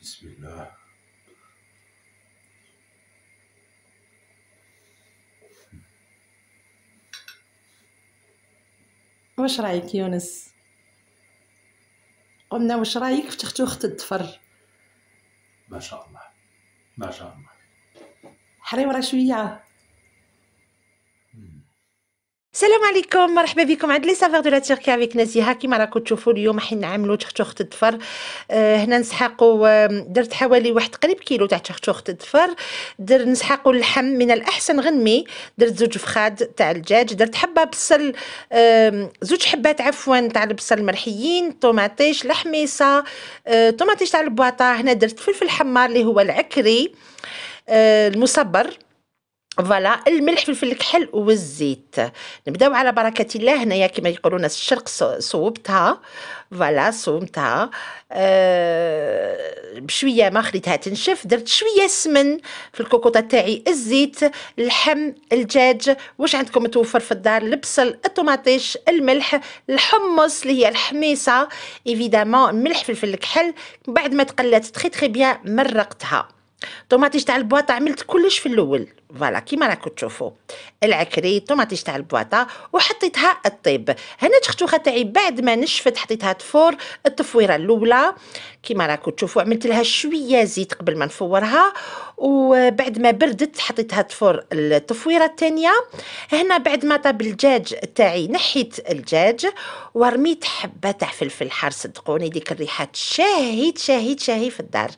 بسم الله واش رايك يونس قلنا واش رايك في تختو اخت الدفر ما شاء الله ما شاء الله حريورة شوية السلام عليكم مرحبا بكم عند لي سافير دو لا تركي افيك نزيهه كيما راكو تشوفوا اليوم حنا نعملوا تختوخت الدفر أه هنا نسحقوا درت حوالي واحد قريب كيلو تاع تختوخت الدفر در نسحقوا اللحم من الاحسن غنمي درت زوج فخاد تاع الدجاج درت حبه بصل أه زوج حبات عفوا تاع البصل مرحيين طوماطيش لحميصه أه طوماطيش تاع البواطه هنا درت فلفل حمار اللي هو العكري آه، المصبر فوالا الملح فلفل الكحل والزيت نبداو على بركه الله هنايا كما يقولوا ناس الشرق صوبتها فوالا صومتها أه بشويه ما خليتها تنشف درت شويه سمن في الكوكوطه تاعي الزيت اللحم الدجاج واش عندكم متوفر في الدار البصل الطوماطيش الملح الحمص اللي هي الحميصه ايفيدامون ملح فلفل الكحل بعد ما تقلات تخي تخي بيان مرقتها طوماطيش تاع البواطا عملت كلش في الاول فوالا كيما راكم تشوفوا العكري طوماطيش تاع البواطا وحطيتها الطيب هنا تختوخه تاعي بعد ما نشفت حطيتها تفور التفويره الاولى كيما راكم تشوفوا عملت لها شويه زيت قبل ما نفورها وبعد ما بردت حطيتها تفور التفويره الثانيه هنا بعد ما طاب الدجاج تاعي نحيت الدجاج ورميت حبه تاع فلفل حار صدقوني ديك الريحه تشهي تشهي تشهي في الدار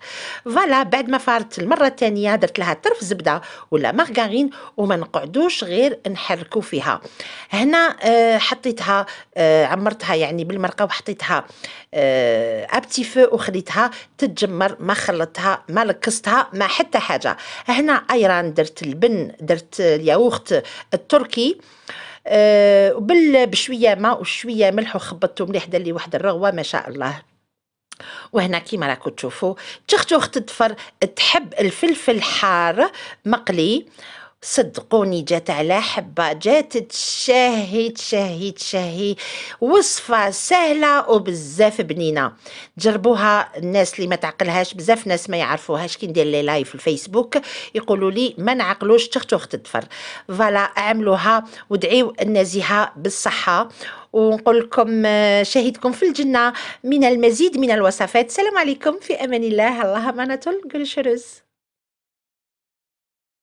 فوالا بعد ما فارت عاودت المره الثانيه درت لها طرف زبده ولا مارغرين وما نقعدوش غير نحركو فيها هنا آه، حطيتها آه، عمرتها يعني بالمرقه وحطيتها آه، ابتي فو وخليتها تتجمر ما خلطتها ما لكستها ما حتى حاجه هنا ايران درت البن درت الياوخت التركي أه بال بشويه ماء وشويه ملح وخبطته مليح دلي واحد الرغوه ما شاء الله وهنا كيما راكم تشوفوا تشخشوخ تدفر تحب الفلفل حار مقلي صدقوني جات على حبة جات تشهي تشهي تشهي وصفة سهلة وبزاف بنينة تجربوها الناس اللي ما تعقلهاش بزاف ناس ما يعرفوهاش كي ندير لي لايف في الفيسبوك يقولوا لي ما نعقلوش تختو اخت الدفر فوالا عملوها ودعيو النزيهة بالصحة ونقول لكم آه، شهيدكم في الجنة من المزيد من الوصفات السلام عليكم في أمان الله اللهم نتول قول شرز